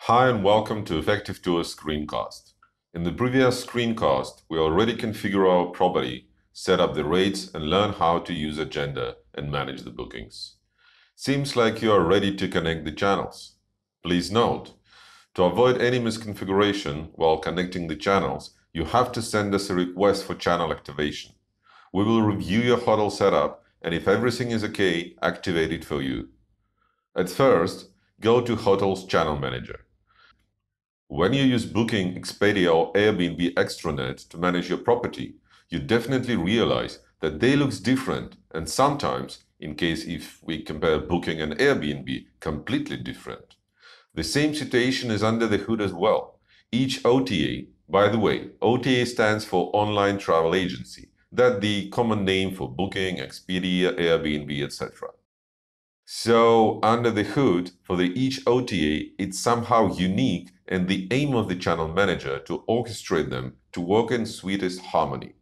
Hi and welcome to Effective Tours screencast. In the previous screencast, we already configure our property, set up the rates and learn how to use Agenda and manage the bookings. Seems like you are ready to connect the channels. Please note, to avoid any misconfiguration while connecting the channels, you have to send us a request for channel activation. We will review your hotel setup and if everything is okay, activate it for you. At first, go to Hotel's Channel Manager. When you use Booking, Expedia, or Airbnb extranet to manage your property, you definitely realize that they looks different and sometimes, in case if we compare Booking and Airbnb, completely different. The same situation is under the hood as well. Each OTA, by the way, OTA stands for Online Travel Agency, that the common name for Booking, Expedia, Airbnb, etc. So under the hood, for the each OTA, it's somehow unique and the aim of the channel manager to orchestrate them to work in sweetest harmony.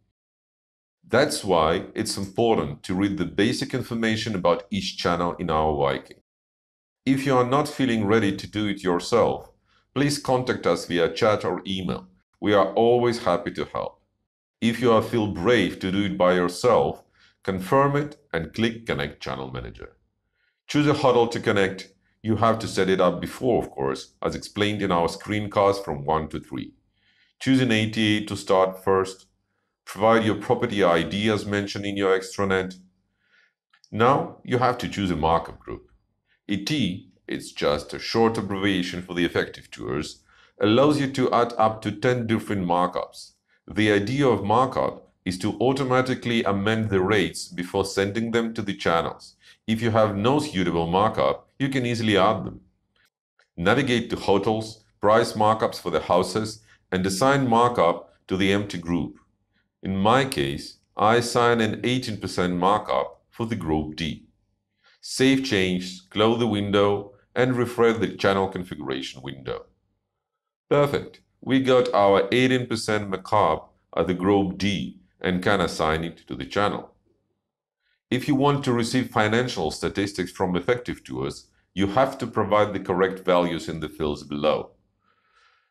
That's why it's important to read the basic information about each channel in our Viking. If you are not feeling ready to do it yourself, please contact us via chat or email. We are always happy to help. If you feel brave to do it by yourself, confirm it and click Connect Channel Manager. Choose a huddle to connect. You have to set it up before, of course, as explained in our screencast from 1 to 3. Choose an ATA to start first. Provide your property ID as mentioned in your extranet. Now you have to choose a markup group. AT it's just a short abbreviation for the effective tours, allows you to add up to 10 different markups. The idea of markup is to automatically amend the rates before sending them to the channels. If you have no suitable markup, you can easily add them. Navigate to hotels, price markups for the houses, and assign markup to the empty group. In my case, I assign an 18% markup for the group D. Save change, close the window, and refresh the channel configuration window. Perfect. We got our 18% markup at the group D and can assign it to the channel. If you want to receive financial statistics from effective tours, you have to provide the correct values in the fields below.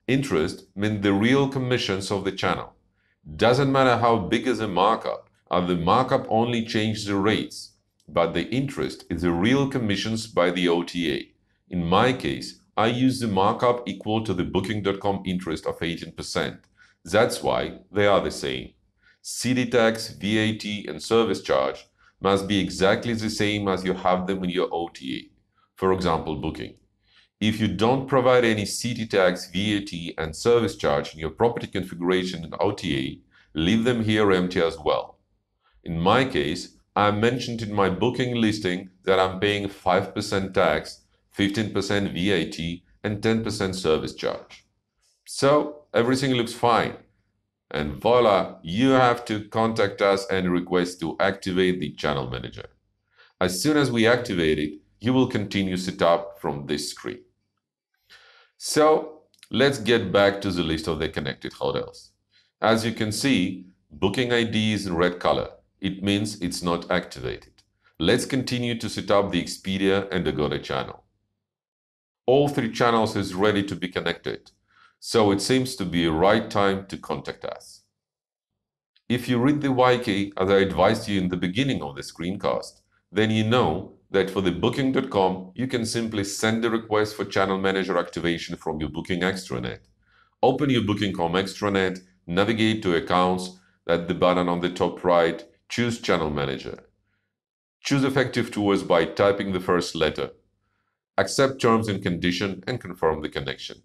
Interest means the real commissions of the channel. Doesn't matter how big is the markup, as uh, the markup only changes the rates, but the interest is the real commissions by the OTA. In my case, I use the markup equal to the Booking.com interest of 18%. That's why they are the same. City tax, VAT, and service charge must be exactly the same as you have them in your OTA, for example, booking. If you don't provide any city tax, VAT, and service charge in your property configuration in OTA, leave them here empty as well. In my case, I mentioned in my booking listing that I'm paying 5% tax, 15% VAT, and 10% service charge. So everything looks fine and voila, you have to contact us and request to activate the channel manager. As soon as we activate it, you will continue setup from this screen. So let's get back to the list of the connected hotels. As you can see, booking ID is in red color. It means it's not activated. Let's continue to set up the Expedia and Agoda channel. All three channels is ready to be connected so it seems to be a right time to contact us. If you read the YK as I advised you in the beginning of the screencast, then you know that for the booking.com, you can simply send a request for channel manager activation from your Booking extranet. Open your Booking.com extranet, navigate to accounts at the button on the top right, choose channel manager. Choose effective tours by typing the first letter. Accept terms and condition and confirm the connection.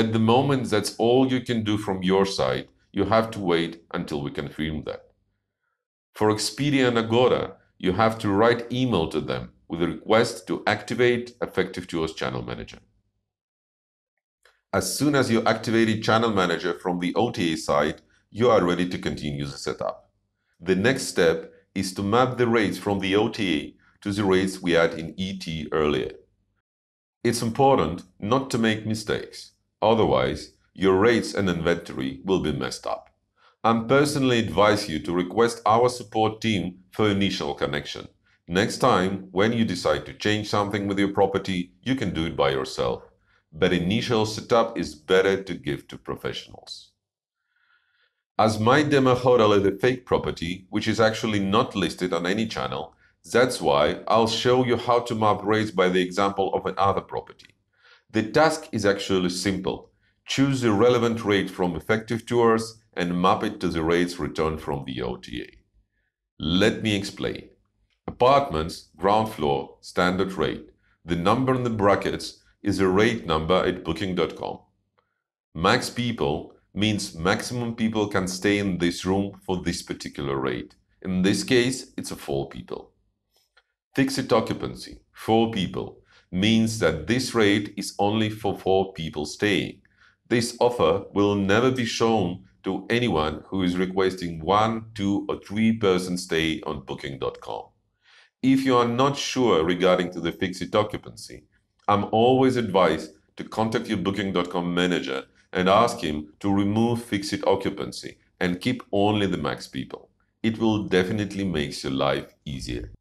At the moment, that's all you can do from your side. You have to wait until we confirm that. For Expedia and Agora, you have to write email to them with a request to activate Effective Tours Channel Manager. As soon as you activated Channel Manager from the OTA side, you are ready to continue the setup. The next step is to map the rates from the OTA to the rates we had in ET earlier. It's important not to make mistakes. Otherwise, your rates and inventory will be messed up. I'm personally advise you to request our support team for initial connection. Next time, when you decide to change something with your property, you can do it by yourself. But initial setup is better to give to professionals. As my demo hotel is a fake property, which is actually not listed on any channel, that's why I'll show you how to map rates by the example of another property. The task is actually simple. Choose the relevant rate from effective tours and map it to the rates returned from the OTA. Let me explain. Apartments, ground floor, standard rate. The number in the brackets is a rate number at booking.com. Max people means maximum people can stay in this room for this particular rate. In this case, it's a 4 people. Fixed occupancy, 4 people means that this rate is only for four people staying. This offer will never be shown to anyone who is requesting one, two, or three person stay on Booking.com. If you are not sure regarding to the fixed occupancy, I'm always advised to contact your Booking.com manager and ask him to remove fixed occupancy and keep only the max people. It will definitely makes your life easier.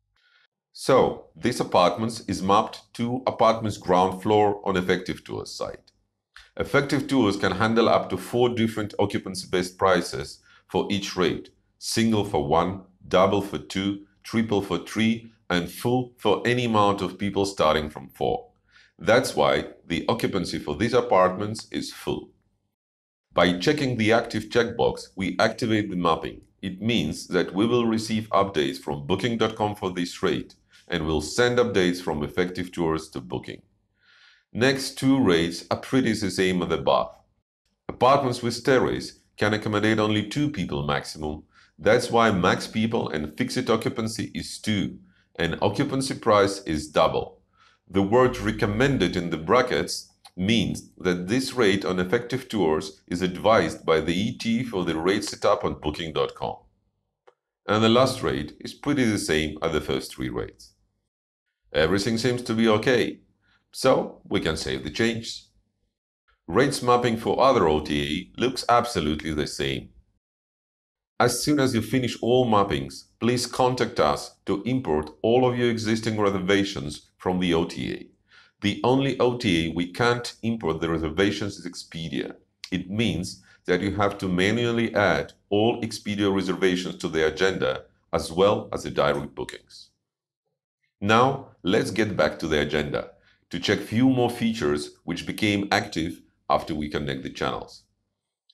So this apartments is mapped to apartments ground floor on effective tours site. Effective tours can handle up to four different occupancy-based prices for each rate, single for one, double for two, triple for three, and full for any amount of people starting from four. That's why the occupancy for these apartments is full. By checking the active checkbox, we activate the mapping. It means that we will receive updates from booking.com for this rate, and will send updates from effective tours to booking. Next two rates are pretty the same as above. Apartments with terrace can accommodate only two people maximum. That's why max people and fixed occupancy is two, and occupancy price is double. The word recommended in the brackets means that this rate on effective tours is advised by the ET for the rate setup on booking.com. And the last rate is pretty the same as the first three rates. Everything seems to be okay, so we can save the changes. Rates mapping for other OTA looks absolutely the same. As soon as you finish all mappings, please contact us to import all of your existing reservations from the OTA. The only OTA we can't import the reservations is Expedia. It means that you have to manually add all Expedia reservations to the agenda as well as the direct bookings. Now, let's get back to the agenda to check few more features which became active after we connect the channels.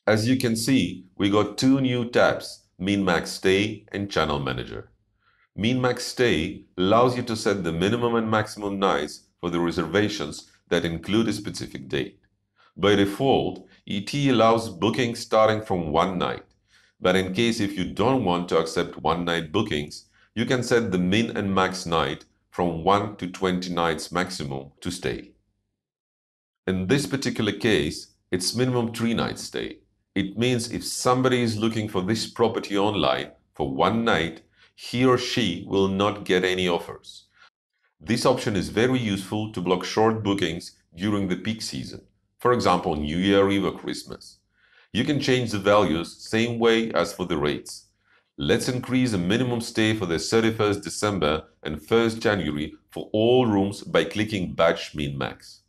As you can see, we got two new tabs, Min-Max Stay and Channel Manager. Min-Max Stay allows you to set the minimum and maximum nights for the reservations that include a specific date. By default, ET allows bookings starting from one night, but in case if you don't want to accept one night bookings, you can set the min and max night from 1 to 20 nights maximum to stay. In this particular case, it's minimum 3 nights stay. It means if somebody is looking for this property online for one night, he or she will not get any offers. This option is very useful to block short bookings during the peak season, for example New Year Eve or Christmas. You can change the values same way as for the rates. Let's increase the minimum stay for the 31st December and 1st January for all rooms by clicking Batch Min Max.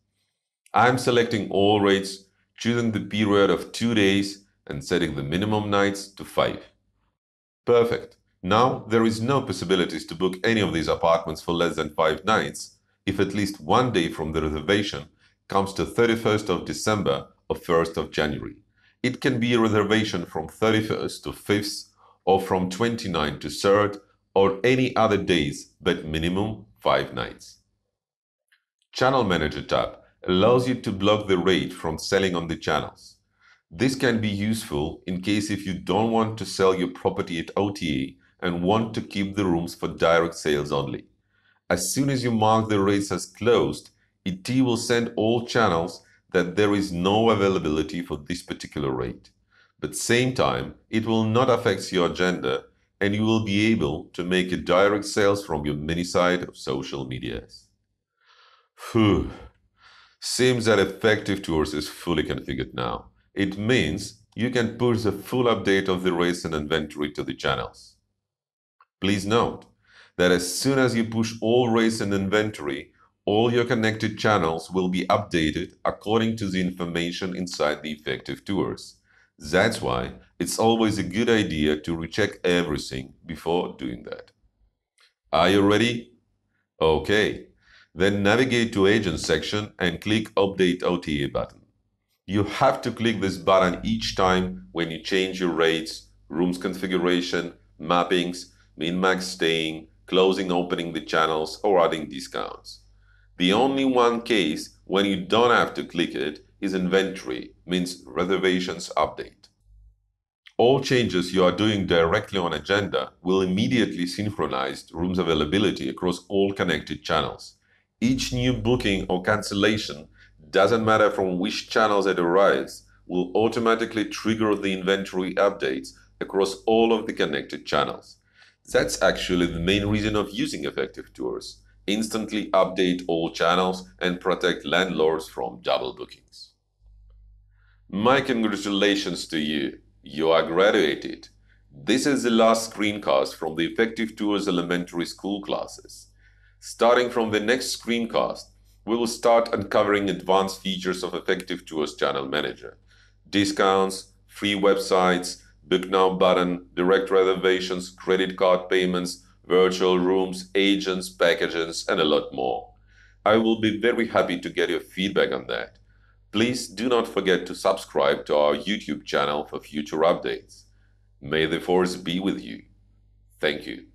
I'm selecting all rates, choosing the period of 2 days and setting the minimum nights to 5. Perfect. Now, there is no possibilities to book any of these apartments for less than 5 nights if at least one day from the reservation comes to 31st of December or 1st of January. It can be a reservation from 31st to 5th or from 29 to 3rd or any other days but minimum 5 nights. Channel Manager tab allows you to block the rate from selling on the channels. This can be useful in case if you don't want to sell your property at OTA and want to keep the rooms for direct sales only. As soon as you mark the rates as closed, ET will send all channels that there is no availability for this particular rate. At the same time, it will not affect your agenda and you will be able to make a direct sales from your mini site of social medias. Phew. Seems that Effective Tours is fully configured now. It means you can push the full update of the race and inventory to the channels. Please note that as soon as you push all race and inventory, all your connected channels will be updated according to the information inside the Effective Tours that's why it's always a good idea to recheck everything before doing that. Are you ready? Okay. Then navigate to Agent section and click Update OTA button. You have to click this button each time when you change your rates, rooms configuration, mappings, min-max staying, closing opening the channels, or adding discounts. The only one case when you don't have to click it is inventory, means reservations update. All changes you are doing directly on Agenda will immediately synchronize rooms availability across all connected channels. Each new booking or cancellation, doesn't matter from which channels it arrives, will automatically trigger the inventory updates across all of the connected channels. That's actually the main reason of using effective tours. Instantly update all channels and protect landlords from double bookings. My congratulations to you. You are graduated. This is the last screencast from the Effective Tours Elementary School classes. Starting from the next screencast, we will start uncovering advanced features of Effective Tours Channel Manager. Discounts, free websites, book now button, direct reservations, credit card payments, virtual rooms, agents, packages, and a lot more. I will be very happy to get your feedback on that. Please do not forget to subscribe to our YouTube channel for future updates. May the force be with you. Thank you.